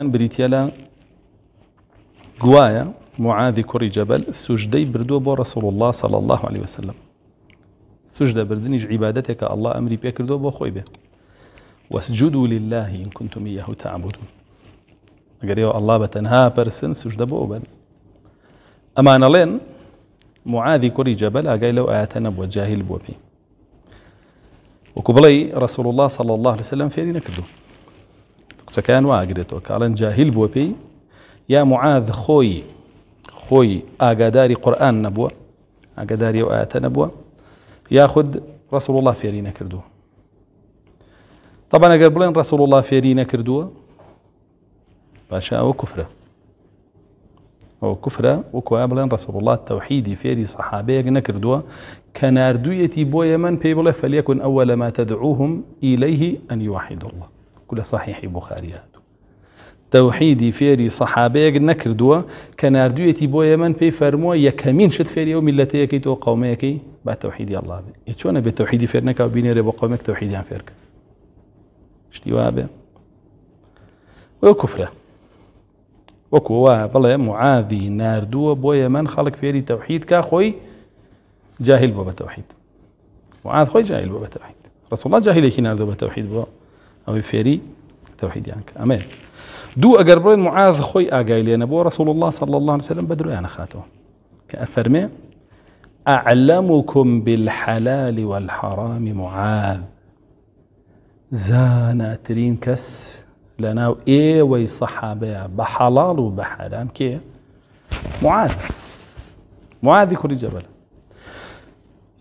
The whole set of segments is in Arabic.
ئەم بریتە لە معاذي كوري جبل جەبل سوژدەی رسول الله صلى الله عليه وسلم سوژدە بردنج عبادتك الله امري پێ دو بو خويبه واسجدوا لله إن كنتم إياه تعبدون ئەگەر الله ئەلله بە برسن پەرسن سوشدە اما بن لين معادی کوڕی جبل ئاگای لو اياتنا بو جاهل بو پێی رسول الله صلى الله عليه وسلم فێری نكدو قسەکەیان واگرێتەوە کاڵەن جاهیل بووە پێی یا معاد خوي خوي ئاگاداری قورآن نەبووە ئاگاداری و ئاەتە نەبووە یاخود ڕسول الله فێری كردو طبعا ئەگەر رسول الله فێری كردو باشا ئەوە کوفرە ئەو کوفرە وەکوە بڵێن الله التوحيدي فيري سەحابەیەک نەکردووە کە نردوویەتی بۆ یەمەەن پێی بڵێ فەلیەکن ئەوە لەما تەدعوهم ئیلەیهی ئەنی الله كل صحيح بخاري توحيدي فيري صحابي نكردوا كناردويتي بو يمن في فرموا يكمين شت فيري يوم وملتي يكيتو قوميك بعد توحيدي الله بي شلون بتوحيدي فيرنك وبيني ربو قوميك توحيدي عن فيرك شتي وابي وكفره وكو واب الله معاذي ناردو بو يمن خلق فيري توحيد كا خوي جاهل بو بتوحيد معاذ خوي جاهل بو بتوحيد رسول الله جاهل كي ناردو بتوحيد بو او فيري توحيد يعني امين دو اگر بروين معاذ خوي اقايلين ابو رسول الله صلى الله عليه وسلم بدرو انا خاتو كافرمي اعلمكم بالحلال والحرام معاذ زانا ترين كس لناو ايه وي صحابه بحلال وبحرام كي معاذ معاذ كل جبل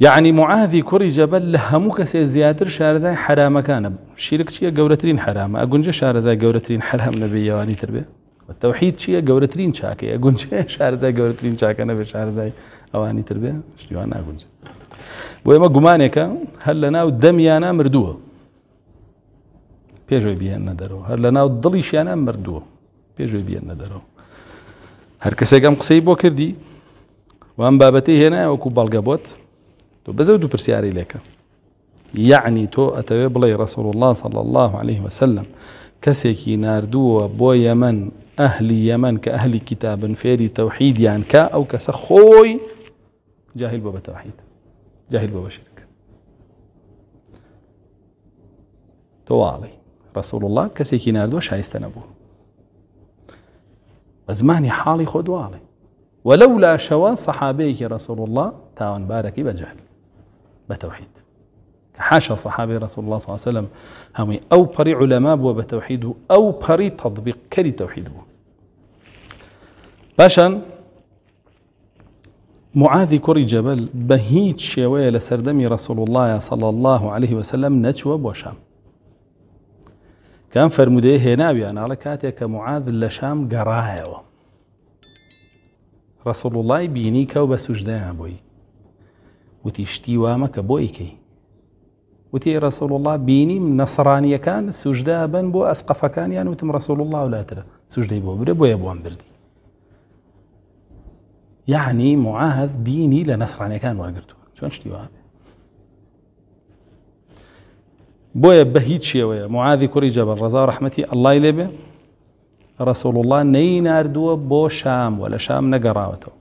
یعنی معاذی کوڕی جەبەل لە هەموو کەسێ زیاتر شارەزای حرامەکانە شیرک چییە گەورەترین حرامە ئەگونجە شارەزای گەورەترین حرام نەبێ یوانی تر بێ تەوحید چییە گەورەترین چاکەیە گونجێ شارزای گەورەترین چاکە نەبێ شارزای ئەوانی تر بێ شتیوان ناگونج بۆ ئێمە گومانێکە هەر لە ناو دەمیانە مردووە پێشۆی بیان نەدەرەوە هەر لە ناو دڵیشیانە مردووە پێشۆی بیان نەدەرەوە هەر کەسێکم قسەی بۆ کردی وان بابەتی هێنا وەکو بەڵگە بۆت تو بەزە دوو پرسیاری لێکە یعنی تۆ ئەتەوێ بڵێ الله صلى الله عليه وسلم کەسێکی ناردو بو يمن أهل يمن كأهل كتاب فيري توحيد يعني كا أو کەسە جاهل بابا توحيد جاهل بابا شرك توالي رسول الله کەسێکی ناردو شايستن أبوه بە حالي حاڵی ولولا شوا صحابيك رسول الله ڕسول الله تاوانبارەکەی بتوحيد حاشا صحابي رسول الله صلى الله عليه وسلم پەری أو بري علماء بو بتوحيد أو بري تطبيق کەری توحيد بوو پاشان معاذی کوڕی جەبل بە هیچ شێوەیە لە سەردەمی الله عليه وسلم نتشوى بوشام كان فرمودي هنا بيانا على کە معاد لشام قرايا رسول الله اللهی بینی کەو بە وتي شتی وا مەکە وتي رسول الله بيني الله نصرانية كان سجدا بن بو كان يعني وتم رسول الله ترى سجدا بو بري بو يبو بردی يعني معاهد ديني لنصرانية كان وەرگتووە چۆن شتی وابێ بو بە هیچ ويا معاذ كوري جەبەر ڕزا رحمتي الله يلبي رسول الله نيناردو بو شام ولا شام نقراوتو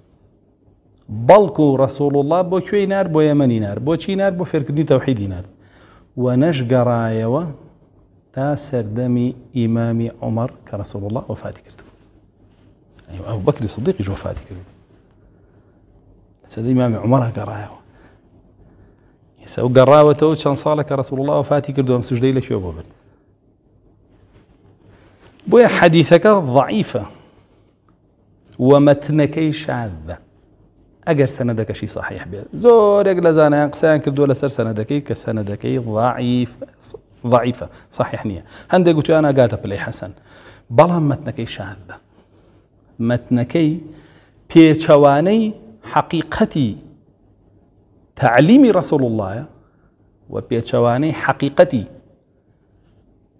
بلكو رسول الله بو کوێی نار بو يمني نار بۆچی نار بو فێرکردنی توحيدي نار و نەشگەڕایەوە تا سەردەمی امام عمر کە ڕسۆڵ الله وفاتی کرد بكر الصديق يجوا فاتي کرد سەدەی امام عمر گەڕایەوە ئێستا قراوة تو شان صالة كرسول الله وفاتی کردووەم لك يا ابو بكر بويا حديثك ضعيفه ومتنكي شاذه اگر سندك شي صحيح به زور يقل زانا ينقسان كبدو لسر سندكي كسندكي ضعيف ضعيفة صحيح نية هندي قلت انا قاتا بلي حسن بلا متنكي شاذة متنكي بيتشواني حقيقتي تعليمي رسول الله وبيتشواني حقيقتي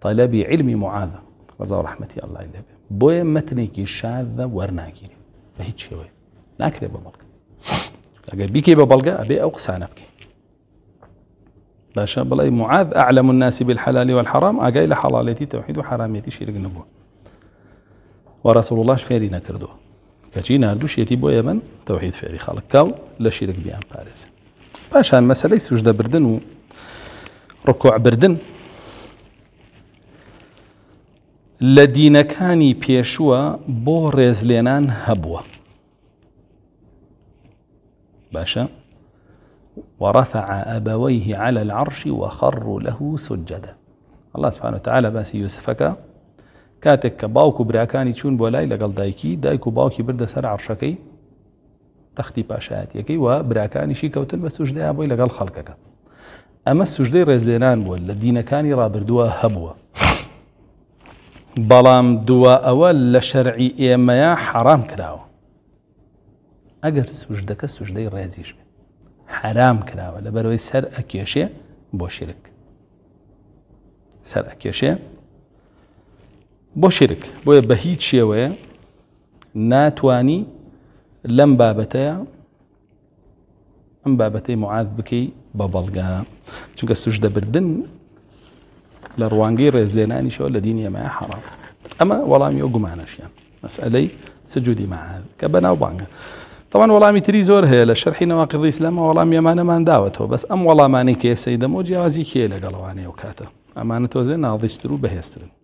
طلبي علمي معاذ رضا ورحمتي الله إليه بوي متنكي شاذة ورناكي بهيت شوي لا كريبا ملكي اگر بیکی به بەڵگە ابی او قسانە بکی باشە بلای معاد اعلم الناس بالحلال والحرام اگر لە حەڵالێتی توحید و حرامێتی شیرگ نەبووە وەڕسەڵ وڵاش فێری نەکردووە کەچی نردووشێتی بۆ ئێمن تەوحید فێری خەڵک کاڵ لە شیرک بیان پارێز مسئله سجده بردن و بردن لدينا كاني بيشوا بۆ ڕێزلێنان هەبووە باشا ورفع أبويه على العرش وخروا له سجدا الله سبحانه وتعالى باسي يوسفك كاتك باوكو براكاني تشون بولاي لقل دايكي دايكو باوكي برد سر عرشكي تختي بردە سەر عڕشەکەی شي پاشایەتەکەی و براکانیشی کەوتن لقل خلقك أما لەگەڵ خەڵکەکە بول سوژدەی كاني بووە لە دینەکانی ڕابردووە هەبووە بەڵام دووە ئەوە حرام کراوە ئەگەر سوژدەکە سوژدەی ڕێزیش بێ حرام کراوە لە بەرەوەی سەر ئەکێشێ بۆ شیرک سەر ئەکێشێ بۆ شیرک بۆیە بە هیچ شێوەیە ناتانی لەم بابەتەیە ئەم بابەتەی معاد بکەی بە بەڵگا چونکە سوژدەبردن لە ڕوانگەی ڕێزلێنانیشەوە لە دینی ئەمە حەڵام ئەمە وەڵامی ئەو گومانەشیان مەسئلەی سجودی معاد کە بەناو بانگە طبعا وەڵامی تری زۆر هەیە لە شەرحی نەواقضی ئسلامە وەڵام ئەمانەمان داوەتەوە بەس ئم وەڵامانی کێسەی دەمۆ جیازی کێ لەگەڵوانەیە و کاتە ئەمانە تۆزێ ناڵیشتر و بەهێسترن